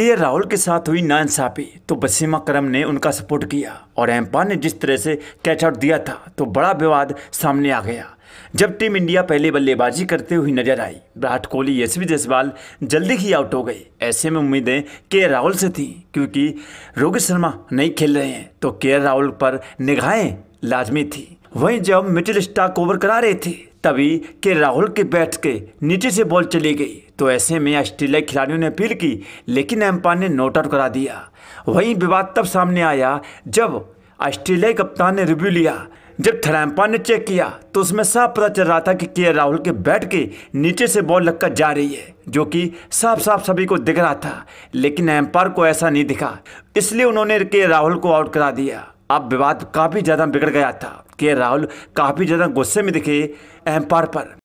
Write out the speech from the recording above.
के राहुल के साथ हुई नाइंसाफी तो बसीमा करम ने उनका सपोर्ट किया और एम्पा ने जिस तरह से कैच आउट दिया था तो बड़ा विवाद सामने आ गया जब टीम इंडिया पहले बल्लेबाजी करते हुई नजर आई विराट कोहली यशवी जसवाल जल्दी ही आउट हो गए ऐसे में उम्मीदें के राहुल से थी क्योंकि रोहित शर्मा नहीं खेल रहे हैं तो के राहुल पर निगाहें लाजमी थी वहीं जब मिडिल स्टाक ओवर करा रहे थे तभी के राहुल के बैठ के नीचे से बॉल चली गई तो ऐसे में ऑस्ट्रेलिया खिलाड़ियों ने अपील की लेकिन एम्पायर ने नोट आउट करा दिया वहीं विवाद तब सामने आया जब ऑस्ट्रेलिया कप्तान ने रिव्यू लिया जब थरैम्पा ने चेक किया तो उसमें साफ पता चल रहा था कि के राहुल के बैट के नीचे से बॉल लगकर जा रही है जो कि साफ साफ सभी को दिख रहा था लेकिन एम्पायर को ऐसा नहीं दिखा इसलिए उन्होंने के राहुल को आउट करा दिया अब विवाद काफ़ी ज़्यादा बिगड़ गया था के राहुल काफ़ी ज़्यादा गुस्से में दिखे एम्पायर पर